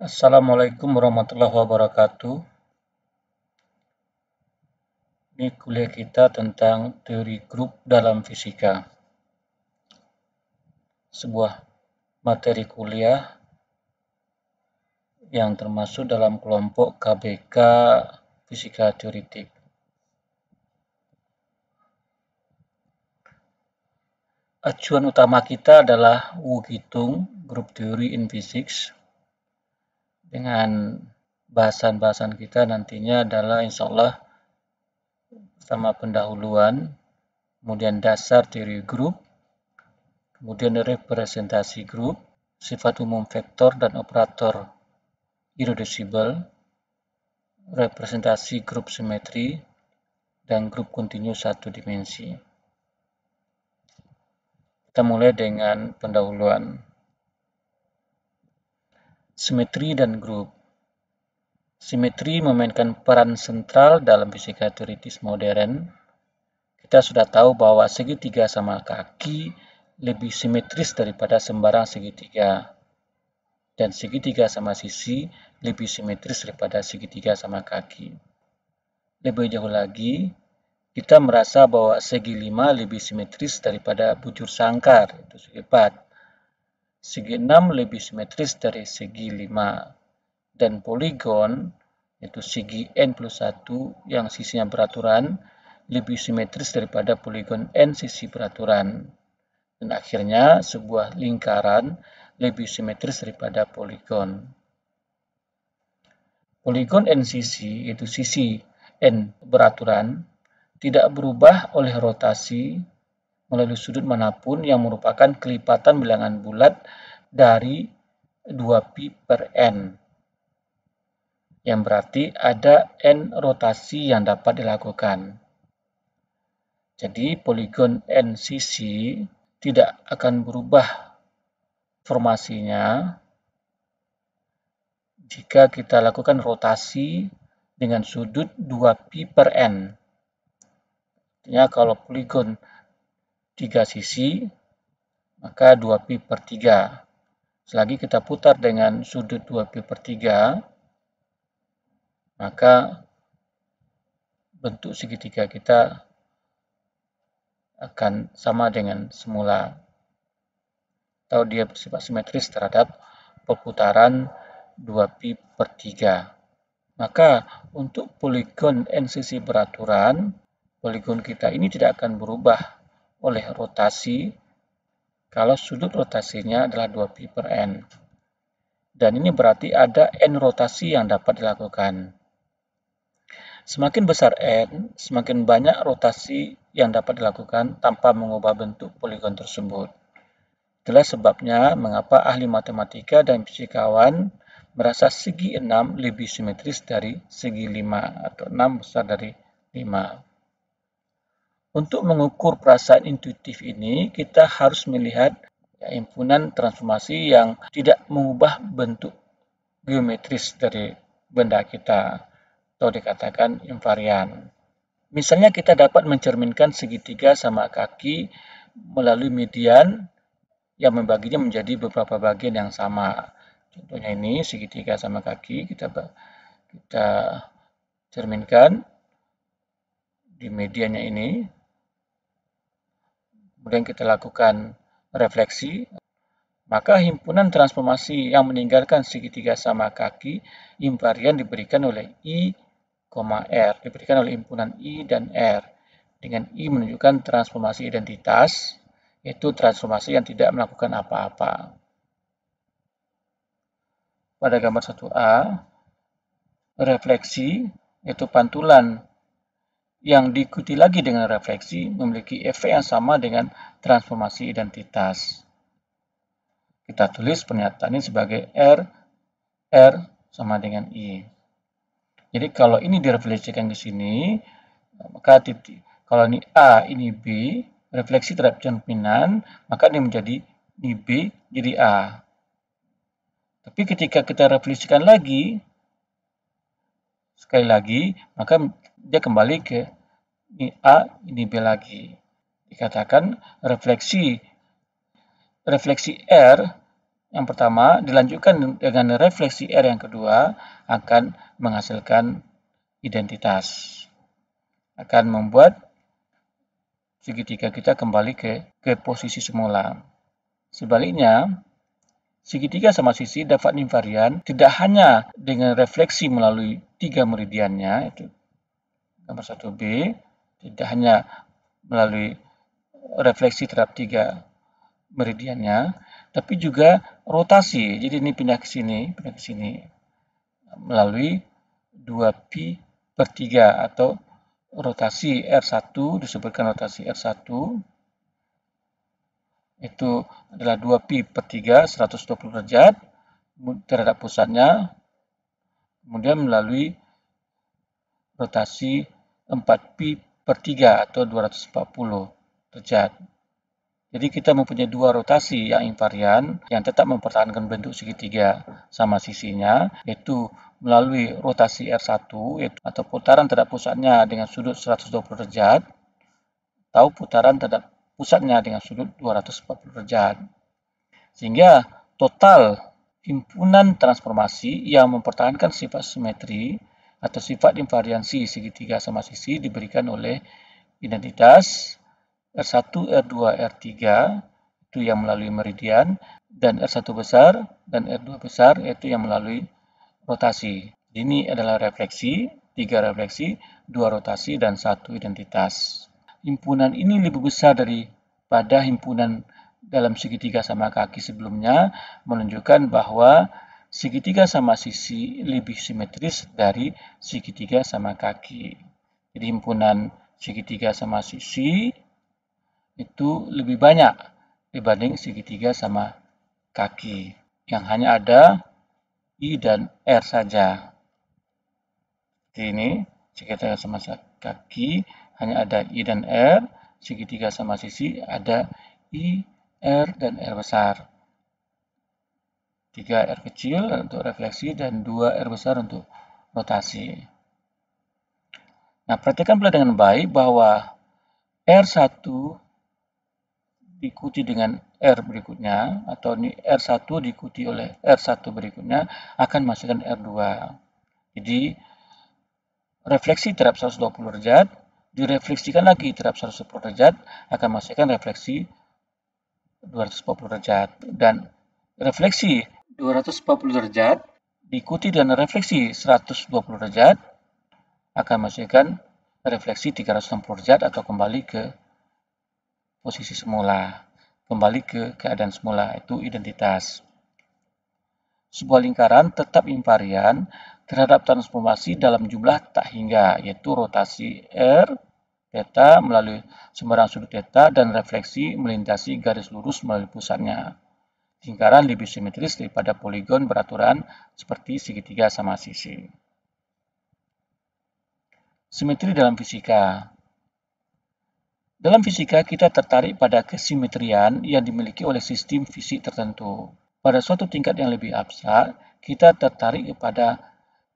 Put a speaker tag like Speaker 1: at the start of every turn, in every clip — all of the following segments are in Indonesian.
Speaker 1: Assalamualaikum warahmatullahi wabarakatuh. Ini kuliah kita tentang teori grup dalam fisika. Sebuah materi kuliah yang termasuk dalam kelompok KBK fisika teoretik. Acuan utama kita adalah Wu grup teori in physics, dengan bahasan-bahasan kita nantinya adalah insya Allah pertama pendahuluan, kemudian dasar teori grup, kemudian representasi grup, sifat umum vektor dan operator irreducible, representasi grup simetri, dan grup kontinu satu dimensi. Kita mulai dengan pendahuluan. Simetri dan grup Simetri memainkan peran sentral dalam fisika teoritis modern. Kita sudah tahu bahwa segitiga sama kaki lebih simetris daripada sembarang segitiga. Dan segitiga sama sisi lebih simetris daripada segitiga sama kaki. Lebih jauh lagi, kita merasa bahwa segi lima lebih simetris daripada bujur sangkar, itu segi empat. Segi 6 lebih simetris dari segi 5. Dan poligon, yaitu segi N plus 1 yang sisinya beraturan, lebih simetris daripada poligon N sisi beraturan. Dan akhirnya, sebuah lingkaran lebih simetris daripada poligon. Poligon N sisi, yaitu sisi N beraturan, tidak berubah oleh rotasi melalui sudut manapun yang merupakan kelipatan bilangan bulat dari 2pi per n. Yang berarti ada n rotasi yang dapat dilakukan. Jadi poligon NCC tidak akan berubah formasinya jika kita lakukan rotasi dengan sudut 2pi per n. Artinya kalau poligon tiga sisi, maka 2pi per 3. Selagi kita putar dengan sudut 2pi per 3, maka bentuk segitiga kita akan sama dengan semula. Atau dia bersifat simetris terhadap perputaran 2pi per 3. Maka untuk poligon NCC beraturan, poligon kita ini tidak akan berubah oleh rotasi kalau sudut rotasinya adalah 2pi per n. Dan ini berarti ada n rotasi yang dapat dilakukan. Semakin besar n, semakin banyak rotasi yang dapat dilakukan tanpa mengubah bentuk poligon tersebut. Itulah sebabnya mengapa ahli matematika dan fisikawan merasa segi 6 lebih simetris dari segi 5 atau 6 besar dari 5. Untuk mengukur perasaan intuitif ini, kita harus melihat ya, impunan transformasi yang tidak mengubah bentuk geometris dari benda kita, atau dikatakan invarian. Misalnya kita dapat mencerminkan segitiga sama kaki melalui median yang membaginya menjadi beberapa bagian yang sama. Contohnya ini segitiga sama kaki kita kita cerminkan di medianya ini kemudian kita lakukan refleksi, maka himpunan transformasi yang meninggalkan segitiga sama kaki invarian diberikan oleh I, R, diberikan oleh himpunan I dan R. Dengan I menunjukkan transformasi identitas, yaitu transformasi yang tidak melakukan apa-apa. Pada gambar 1A, refleksi, yaitu pantulan yang diikuti lagi dengan refleksi memiliki efek yang sama dengan transformasi identitas. Kita tulis pernyataan ini sebagai R, R sama dengan I. Jadi kalau ini direfleksikan ke sini, maka titik, kalau ini A, ini B, refleksi terhadap cerminan, maka ini menjadi ini B jadi A. Tapi ketika kita refleksikan lagi, sekali lagi, maka dia kembali ke ini A, ini B lagi. Dikatakan refleksi refleksi R yang pertama dilanjutkan dengan refleksi R yang kedua akan menghasilkan identitas. Akan membuat segitiga kita kembali ke, ke posisi semula. Sebaliknya, segitiga sama sisi dapat invarian tidak hanya dengan refleksi melalui tiga meridiannya, itu Gambar 1B tidak hanya melalui refleksi terhadap tiga meridiannya, tapi juga rotasi. Jadi ini pindah ke sini, pindah ke sini melalui 2pi per 3 atau rotasi R1 disebutkan rotasi R1 itu adalah 2pi per 3 120 derajat terhadap pusatnya kemudian melalui rotasi 4pi per 3 atau 240 derajat. Jadi kita mempunyai dua rotasi yang invarian yang tetap mempertahankan bentuk segitiga sama sisinya, yaitu melalui rotasi R1 yaitu, atau putaran terhadap pusatnya dengan sudut 120 derajat atau putaran terhadap pusatnya dengan sudut 240 derajat. Sehingga total himpunan transformasi yang mempertahankan sifat simetri atau sifat invariansi segitiga sama sisi diberikan oleh identitas R1, R2, R3 itu yang melalui meridian dan R1 besar dan R2 besar yaitu yang melalui rotasi. Ini adalah refleksi, tiga refleksi, dua rotasi dan satu identitas. Himpunan ini lebih besar daripada himpunan dalam segitiga sama kaki sebelumnya menunjukkan bahwa segitiga sama sisi lebih simetris dari segitiga sama kaki. Jadi himpunan segitiga sama sisi itu lebih banyak dibanding segitiga sama kaki yang hanya ada I dan R saja. Jadi ini segitiga sama kaki hanya ada I dan R, segitiga sama sisi ada I, R, dan R besar. 3 R kecil untuk refleksi dan 2 R besar untuk rotasi. Nah, perhatikan pula dengan baik bahwa R1 diikuti dengan R berikutnya atau ini R1 diikuti oleh R1 berikutnya akan masukkan R2. Jadi refleksi terhadap 120 derajat direfleksikan lagi terhadap 110 derajat akan masukkan refleksi 240 derajat dan refleksi 240 derajat diikuti dengan refleksi 120 derajat akan menghasilkan refleksi 360 derajat atau kembali ke posisi semula, kembali ke keadaan semula, itu identitas. Sebuah lingkaran tetap imparian terhadap transformasi dalam jumlah tak hingga, yaitu rotasi R theta melalui sembarang sudut theta dan refleksi melintasi garis lurus melalui pusatnya. Lingkaran lebih simetris daripada poligon beraturan seperti segitiga sama sisi. Simetri dalam fisika Dalam fisika, kita tertarik pada kesimetrian yang dimiliki oleh sistem fisik tertentu. Pada suatu tingkat yang lebih abstrak, kita tertarik kepada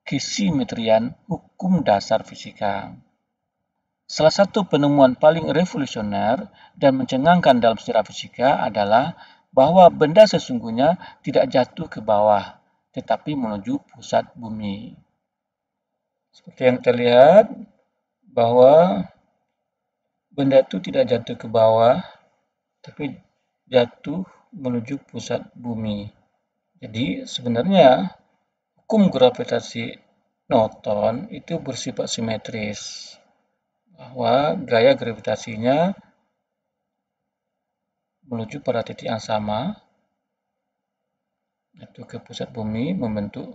Speaker 1: kesimetrian hukum dasar fisika. Salah satu penemuan paling revolusioner dan mencengangkan dalam sejarah fisika adalah bahwa benda sesungguhnya tidak jatuh ke bawah, tetapi menuju pusat bumi. Seperti yang terlihat, bahwa benda itu tidak jatuh ke bawah, tapi jatuh menuju pusat bumi. Jadi sebenarnya hukum gravitasi Newton itu bersifat simetris, bahwa gaya gravitasinya menuju pada titik yang sama yaitu ke pusat bumi membentuk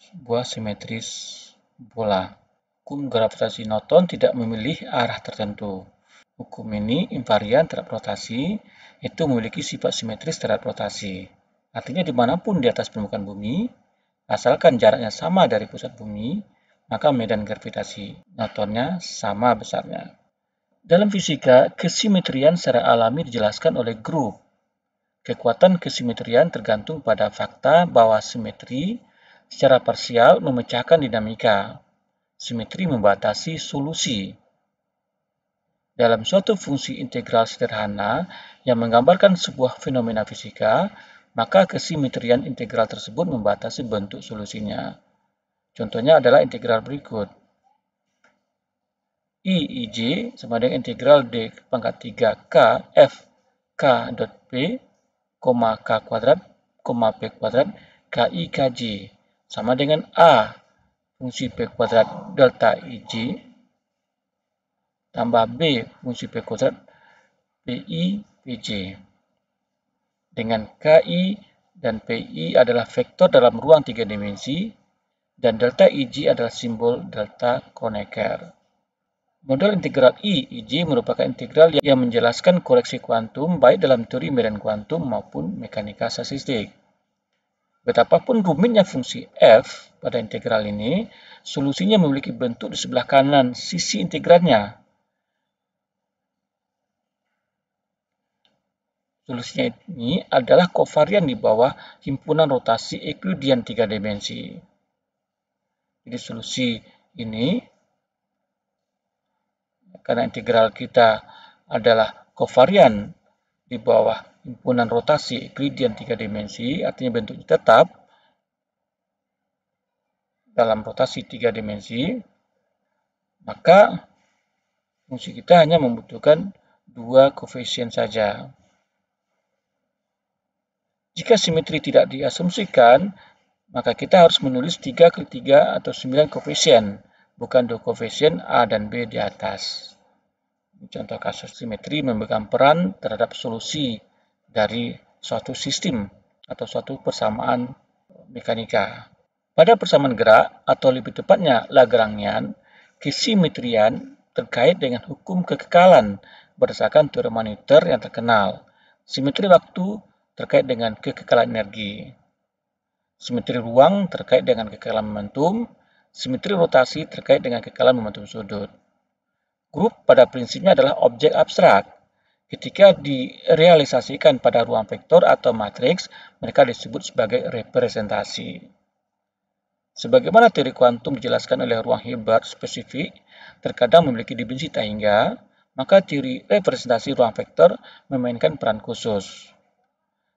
Speaker 1: sebuah simetris bola. Hukum gravitasi Newton tidak memilih arah tertentu. Hukum ini invarian terhadap rotasi itu memiliki sifat simetris terhadap rotasi. Artinya dimanapun di atas permukaan bumi, asalkan jaraknya sama dari pusat bumi, maka medan gravitasi Newtonnya sama besarnya. Dalam fisika, kesimetrian secara alami dijelaskan oleh grup. Kekuatan kesimetrian tergantung pada fakta bahwa simetri secara parsial memecahkan dinamika. Simetri membatasi solusi. Dalam suatu fungsi integral sederhana yang menggambarkan sebuah fenomena fisika, maka kesimetrian integral tersebut membatasi bentuk solusinya. Contohnya adalah integral berikut. I, j sama dengan integral D pangkat 3 K F K dot P, K kuadrat, P kuadrat, k i k j sama dengan A fungsi P kuadrat delta i j tambah B fungsi P kuadrat p i p j dengan k i dan p i adalah vektor dalam ruang tiga dimensi dan delta i j adalah simbol delta koneker. Model integral I, IJ merupakan integral yang menjelaskan koreksi kuantum baik dalam teori medan kuantum maupun mekanika statistik. Betapapun rumitnya fungsi f pada integral ini, solusinya memiliki bentuk di sebelah kanan sisi integralnya. Solusinya ini adalah kovarian di bawah himpunan rotasi Euclidean tiga dimensi. Jadi solusi ini karena integral kita adalah kovarian di bawah himpunan rotasi gradient tiga dimensi, artinya bentuk tetap dalam rotasi tiga dimensi, maka fungsi kita hanya membutuhkan dua koefisien saja. Jika simetri tidak diasumsikan, maka kita harus menulis 3 kali 3 atau 9 koefisien, bukan dua koefisien A dan B di atas. Contoh kasus simetri memegang peran terhadap solusi dari suatu sistem atau suatu persamaan mekanika. Pada persamaan gerak atau lebih tepatnya Lagrangian, kesimetrian terkait dengan hukum kekekalan berdasarkan teorema Noether yang terkenal. Simetri waktu terkait dengan kekekalan energi. Simetri ruang terkait dengan kekekalan momentum. Simetri rotasi terkait dengan kekekalan momentum sudut. Grup pada prinsipnya adalah objek abstrak. Ketika direalisasikan pada ruang vektor atau matriks, mereka disebut sebagai representasi. Sebagaimana teori kuantum dijelaskan oleh ruang Hilbert spesifik, terkadang memiliki dimensi tak hingga, maka teori representasi ruang vektor memainkan peran khusus.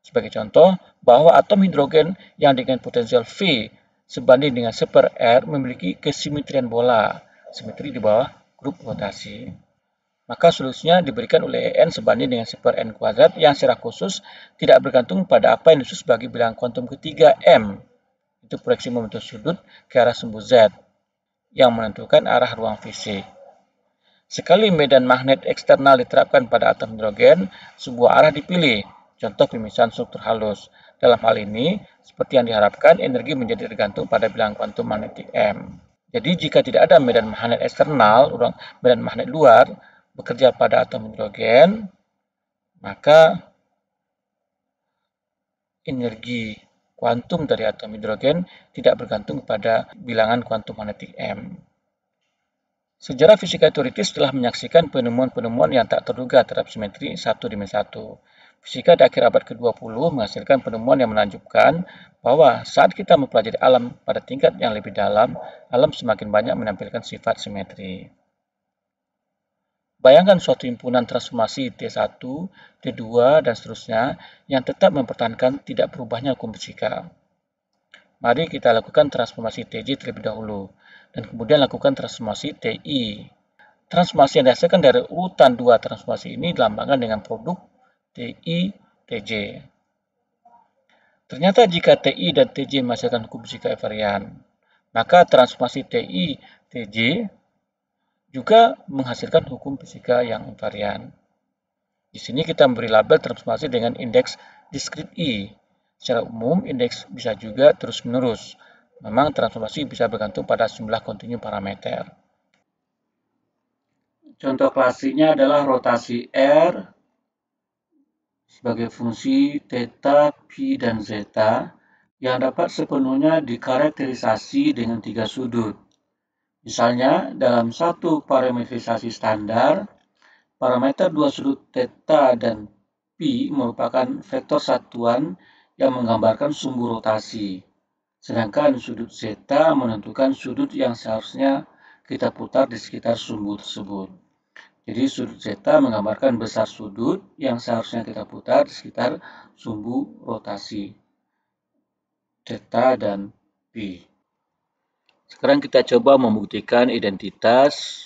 Speaker 1: Sebagai contoh, bahwa atom hidrogen yang dengan potensial V sebanding dengan seper R memiliki kesimetrian bola, simetri di bawah grup rotasi. Maka solusinya diberikan oleh n sebanding dengan super n kuadrat yang secara khusus tidak bergantung pada apa yang disusun bagi bilangan kuantum ketiga m. untuk proyeksi momentum sudut ke arah sumbu z yang menentukan arah ruang fisik. Sekali medan magnet eksternal diterapkan pada atom hidrogen, sebuah arah dipilih, contoh pemisahan struktur halus. Dalam hal ini, seperti yang diharapkan, energi menjadi tergantung pada bilangan kuantum magnetik M. Jadi jika tidak ada medan magnet eksternal, medan magnet luar bekerja pada atom hidrogen, maka energi kuantum dari atom hidrogen tidak bergantung pada bilangan kuantum magnetik M. Sejarah fisika teoritis telah menyaksikan penemuan-penemuan yang tak terduga terhadap simetri satu dimensi satu. Fisika di akhir abad ke-20 menghasilkan penemuan yang menakjubkan bahwa saat kita mempelajari alam pada tingkat yang lebih dalam, alam semakin banyak menampilkan sifat simetri. Bayangkan suatu himpunan transformasi T1, T2, dan seterusnya yang tetap mempertahankan tidak perubahnya hukum fisika. Mari kita lakukan transformasi TJ terlebih dahulu, dan kemudian lakukan transformasi TI. Transformasi yang dihasilkan dari urutan dua transformasi ini dilambangkan dengan produk TI, TJ. Ternyata jika TI dan TJ menghasilkan hukum fisika varian, maka transformasi TI, TJ juga menghasilkan hukum fisika yang invarian. Di sini kita memberi label transformasi dengan indeks diskrit I. Secara umum, indeks bisa juga terus-menerus. Memang transformasi bisa bergantung pada jumlah kontinu parameter. Contoh klasiknya adalah rotasi R, sebagai fungsi theta, pi, dan zeta yang dapat sepenuhnya dikarakterisasi dengan tiga sudut. Misalnya, dalam satu parametrisasi standar, parameter dua sudut theta dan pi merupakan vektor satuan yang menggambarkan sumbu rotasi. Sedangkan sudut zeta menentukan sudut yang seharusnya kita putar di sekitar sumbu tersebut. Jadi sudut zeta menggambarkan besar sudut yang seharusnya kita putar di sekitar sumbu rotasi zeta dan pi. Sekarang kita coba membuktikan identitas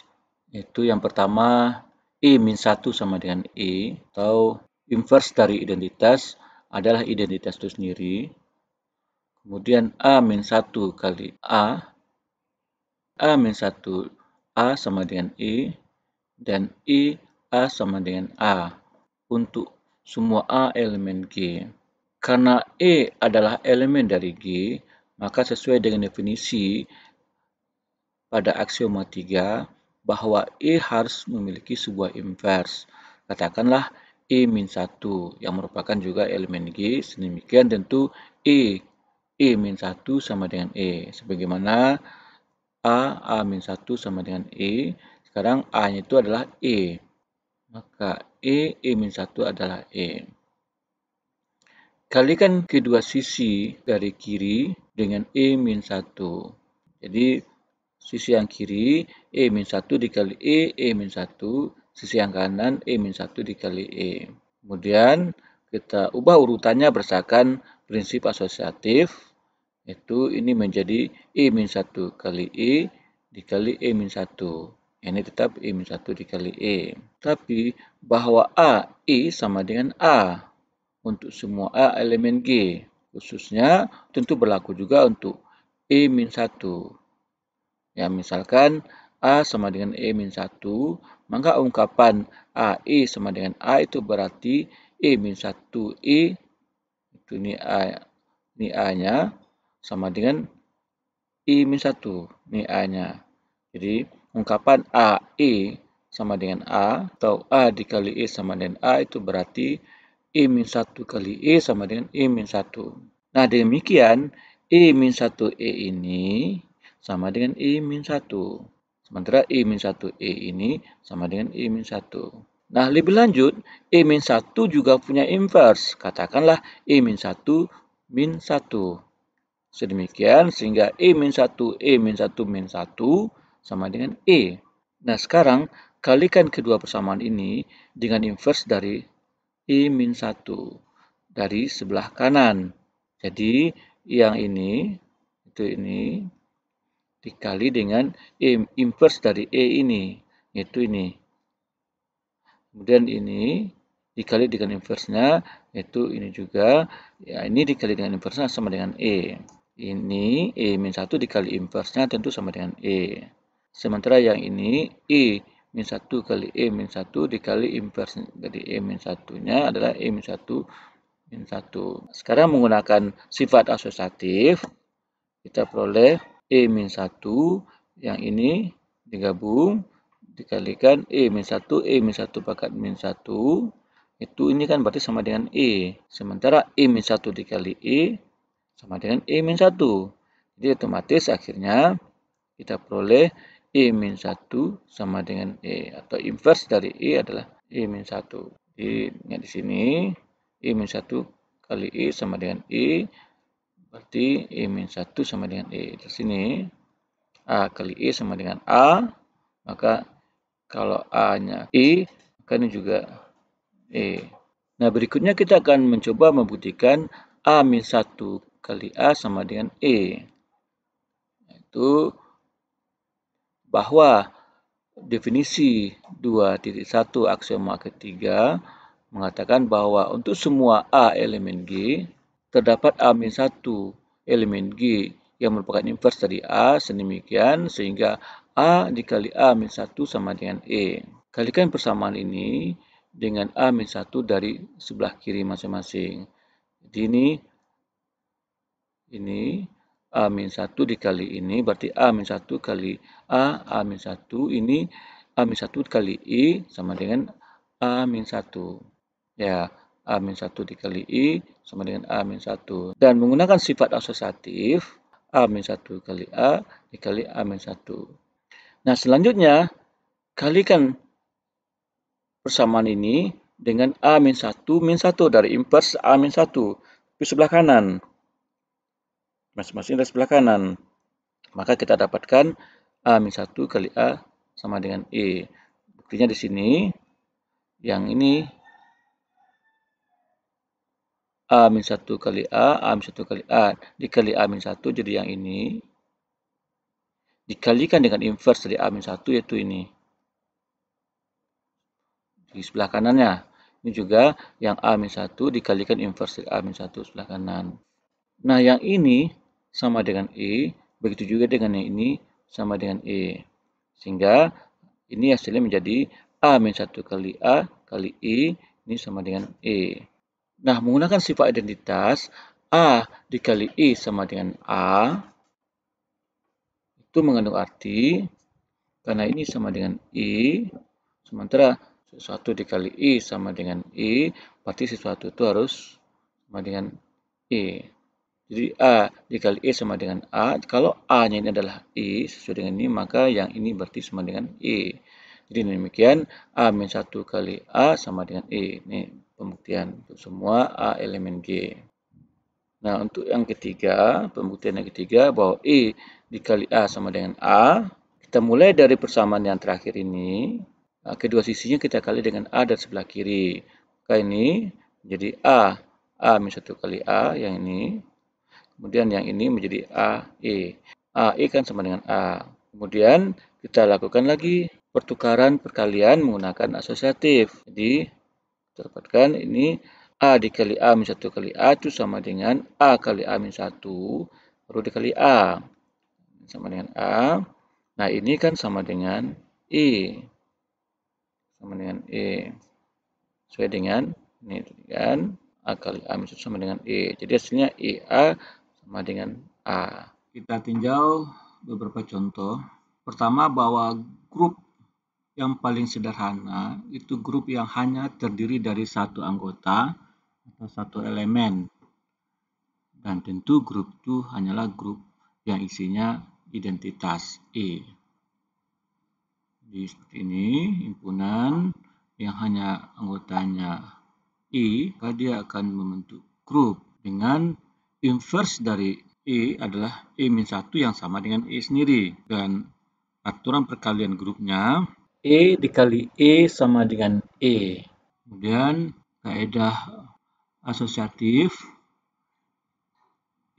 Speaker 1: yaitu yang pertama I min 1 sama dengan i, e, atau inverse dari identitas adalah identitas itu sendiri. Kemudian A min 1 kali A. A min 1 A sama dengan i. E, dan I e, A sama dengan A untuk semua A elemen G. Karena E adalah elemen dari G, maka sesuai dengan definisi pada aksioma 3 bahwa E harus memiliki sebuah inverse. Katakanlah E 1 yang merupakan juga elemen G, sedemikian tentu E E 1 sama dengan E. Sebagaimana A, A 1 sama dengan E, sekarang A-nya itu adalah E. Maka E, E min 1 adalah E. Kalikan kedua sisi dari kiri dengan E min 1. Jadi, sisi yang kiri E min 1 dikali E, E min 1. Sisi yang kanan E min 1 dikali E. Kemudian, kita ubah urutannya berdasarkan prinsip asosiatif itu ini menjadi E-1 min kali E dikali E-1 min ini tetap I min 1 dikali E. Tapi bahwa A, I sama dengan A untuk semua A elemen G. Khususnya tentu berlaku juga untuk E min 1. Ya, misalkan A sama dengan E min 1, maka ungkapan a e sama dengan A itu berarti E min 1 I, itu ini A, ini A-nya, sama dengan I min 1, ini A-nya. Jadi, ungkapan AE sama dengan A atau A dikali E sama dengan A itu berarti E min 1 kali E sama dengan E min 1. Nah demikian E min 1 E ini sama dengan E min 1. Sementara E min 1 E ini sama dengan E min 1. Nah lebih lanjut E min 1 juga punya inverse. Katakanlah E min 1 min 1. Sedemikian sehingga E min 1 E min 1 min 1 sama dengan E. Nah, sekarang kalikan kedua persamaan ini dengan inverse dari I e min 1 dari sebelah kanan. Jadi, yang ini, itu ini, dikali dengan I, e, inverse dari E ini, yaitu ini. Kemudian ini dikali dengan inversenya, yaitu ini juga. Ya, ini dikali dengan inversnya sama dengan E. Ini E min 1 dikali inversenya tentu sama dengan E. Sementara yang ini E min 1 kali E min 1 dikali inverse Jadi E min 1-nya adalah E min 1 min 1. Sekarang menggunakan sifat asosiatif, kita peroleh E min 1 yang ini digabung dikalikan E min 1, E min 1 pangkat min 1 itu ini kan berarti sama dengan E. Sementara E min 1 dikali E sama dengan E min 1. Jadi otomatis akhirnya kita peroleh E min 1 sama dengan E atau inverse dari E adalah E min 1. E nya di sini E min 1 kali E sama dengan E berarti E min 1 sama dengan E. Di sini A kali E sama dengan A maka kalau A-nya E kan ini juga E. Nah berikutnya kita akan mencoba membuktikan A min 1 kali A sama dengan E. Itu bahwa definisi 2.1 aksioma ketiga mengatakan bahwa untuk semua A elemen G terdapat A-1 elemen G yang merupakan invers dari A sedemikian sehingga A dikali A-1 sama dengan E. Kalikan persamaan ini dengan A-1 dari sebelah kiri masing-masing. Jadi ini, ini A min 1 dikali ini berarti A min 1 kali A, A min 1 ini A min 1 kali I sama dengan A min 1. Ya, A min 1 dikali I sama dengan A min 1. Dan menggunakan sifat asosiatif, A min 1 kali A dikali A min 1. Nah, selanjutnya, kalikan persamaan ini dengan A min 1 min 1 dari inverse A min 1 di sebelah kanan masing-masing dari sebelah kanan. Maka kita dapatkan A min 1 kali A sama dengan E. Buktinya di sini, yang ini A min 1 kali A, A min 1 kali A. Dikali A min 1 jadi yang ini. Dikalikan dengan inverse dari A min 1 yaitu ini. Di sebelah kanannya. Ini juga yang A min 1 dikalikan inverse dari A min 1 sebelah kanan. Nah yang ini sama dengan E, begitu juga dengan yang ini sama dengan E. Sehingga ini hasilnya menjadi A min 1 kali A kali E, ini sama dengan E. Nah, menggunakan sifat identitas, A dikali E sama dengan A, itu mengandung arti, karena ini sama dengan E, sementara sesuatu dikali E sama dengan E, berarti sesuatu itu harus sama dengan E. Jadi A dikali E sama dengan A. Kalau A-nya ini adalah E sesuai dengan ini, maka yang ini berarti sama dengan E. Jadi demikian, A min 1 kali A sama dengan E. Ini pembuktian untuk semua A elemen G. Nah, untuk yang ketiga, pembuktian yang ketiga bahwa E dikali A sama dengan A. Kita mulai dari persamaan yang terakhir ini. Nah, kedua sisinya kita kali dengan A dari sebelah kiri. Maka ini jadi A. A min 1 kali A yang ini Kemudian yang ini menjadi a e a AE kan sama dengan A. Kemudian kita lakukan lagi pertukaran perkalian menggunakan asosiatif. Jadi kita dapatkan ini A dikali A min 1 kali A itu sama dengan A kali A min 1 baru dikali A. Sama dengan A. Nah ini kan sama dengan E. Sama dengan E. Sesuai dengan ini kan A kali A min 1 sama dengan E. Jadi hasilnya e a sama dengan A. Kita tinjau beberapa contoh. Pertama bahwa grup yang paling sederhana itu grup yang hanya terdiri dari satu anggota atau satu elemen. Dan tentu grup itu hanyalah grup yang isinya identitas E. Jadi seperti ini, himpunan yang hanya anggotanya I, dia akan membentuk grup dengan inverse dari E adalah E min 1 yang sama dengan E sendiri. Dan aturan perkalian grupnya E dikali E sama dengan E. Kemudian kaedah asosiatif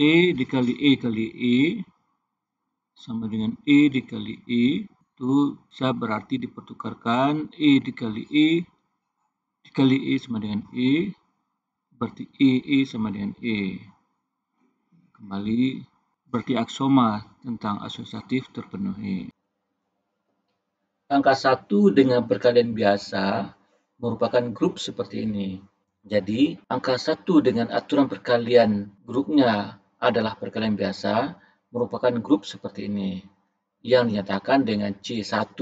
Speaker 1: E dikali E kali E sama dengan E dikali E itu bisa berarti dipertukarkan E dikali E dikali E sama dengan E berarti E E sama dengan E kembali berarti aksoma tentang asosiatif terpenuhi. Angka satu dengan perkalian biasa merupakan grup seperti ini. Jadi, angka satu dengan aturan perkalian grupnya adalah perkalian biasa merupakan grup seperti ini yang dinyatakan dengan C1.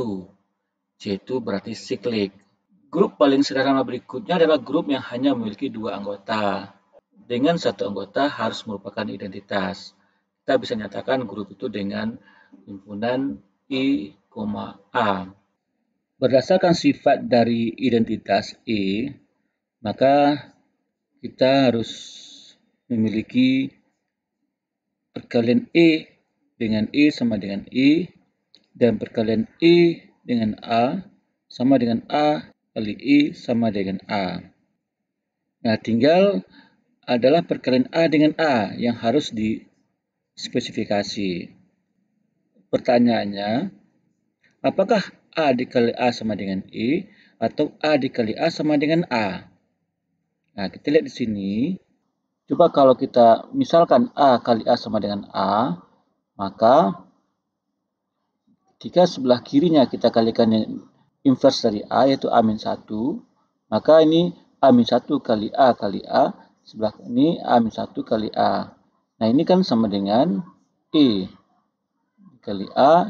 Speaker 1: C itu berarti siklik. Grup paling sederhana berikutnya adalah grup yang hanya memiliki dua anggota dengan satu anggota harus merupakan identitas. Kita bisa nyatakan grup itu dengan himpunan I, A. Berdasarkan sifat dari identitas i, e, maka kita harus memiliki perkalian E dengan E sama dengan i, dan perkalian E dengan A sama dengan A kali i sama dengan A. Nah, tinggal adalah perkalian A dengan A yang harus di spesifikasi. Pertanyaannya, apakah A dikali A sama dengan I e atau A dikali A sama dengan A? Nah, kita lihat di sini. Coba kalau kita misalkan A kali A sama dengan A, maka jika sebelah kirinya kita kalikan inverse dari A yaitu A-1, maka ini A-1 kali A kali A Sebelah ini a satu kali A. Nah, ini kan sama dengan E. Kali A,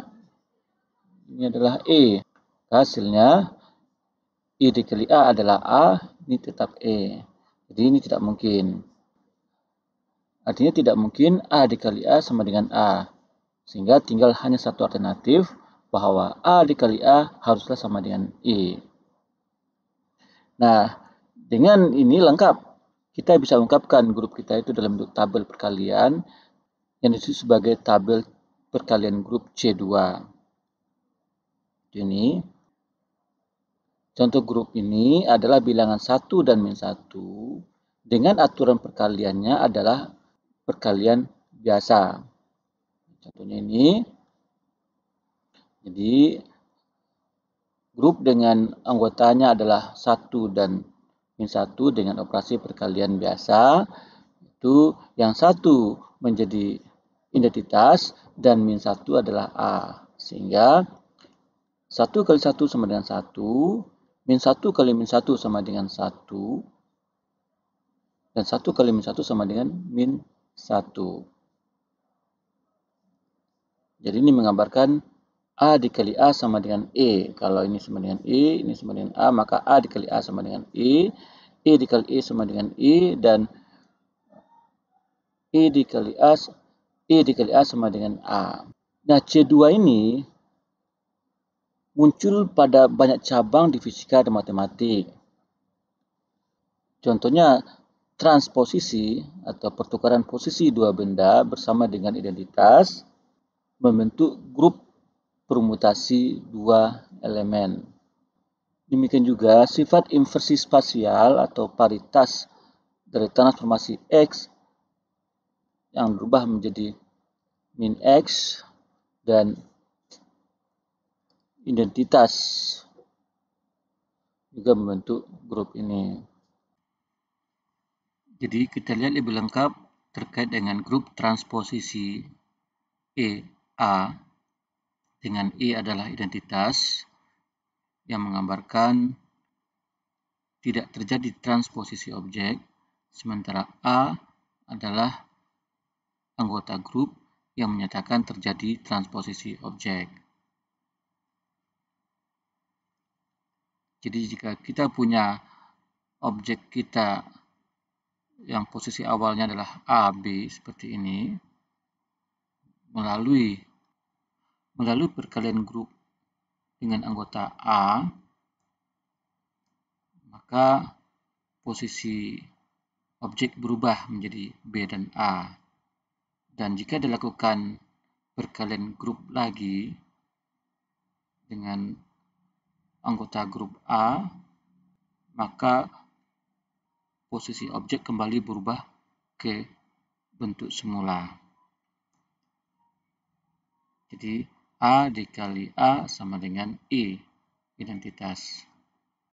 Speaker 1: ini adalah E. Hasilnya, E dikali A adalah A, ini tetap E. Jadi ini tidak mungkin. Artinya tidak mungkin A dikali A sama dengan A. Sehingga tinggal hanya satu alternatif, bahwa A dikali A haruslah sama dengan E. Nah, dengan ini lengkap kita bisa ungkapkan grup kita itu dalam bentuk tabel perkalian yang disebut sebagai tabel perkalian grup C2. Ini contoh grup ini adalah bilangan 1 dan min 1 dengan aturan perkaliannya adalah perkalian biasa. Contohnya ini. Jadi grup dengan anggotanya adalah 1 dan Min satu dengan operasi perkalian biasa itu yang satu menjadi identitas dan min satu adalah A. Sehingga satu kali satu sama dengan satu min satu kali min satu sama dengan satu dan satu kali min satu sama dengan min satu Jadi ini menggambarkan A dikali A sama dengan E. Kalau ini sama dengan I, ini sama dengan A, maka A dikali A sama dengan I, E dikali E sama dengan I, dan E dikali A, I e dikali A sama dengan A. Nah, C2 ini muncul pada banyak cabang di fisika dan matematik. Contohnya, transposisi atau pertukaran posisi dua benda bersama dengan identitas membentuk grup permutasi dua elemen. Demikian juga sifat inversi spasial atau paritas dari transformasi X yang berubah menjadi min X dan identitas juga membentuk grup ini. Jadi kita lihat lebih lengkap terkait dengan grup transposisi e a dengan I e adalah identitas yang menggambarkan tidak terjadi transposisi objek, sementara A adalah anggota grup yang menyatakan terjadi transposisi objek. Jadi jika kita punya objek kita yang posisi awalnya adalah AB seperti ini, melalui melalui perkalian grup dengan anggota A, maka posisi objek berubah menjadi B dan A. Dan jika dilakukan perkalian grup lagi dengan anggota grup A, maka posisi objek kembali berubah ke bentuk semula. Jadi A dikali A sama dengan I e, identitas.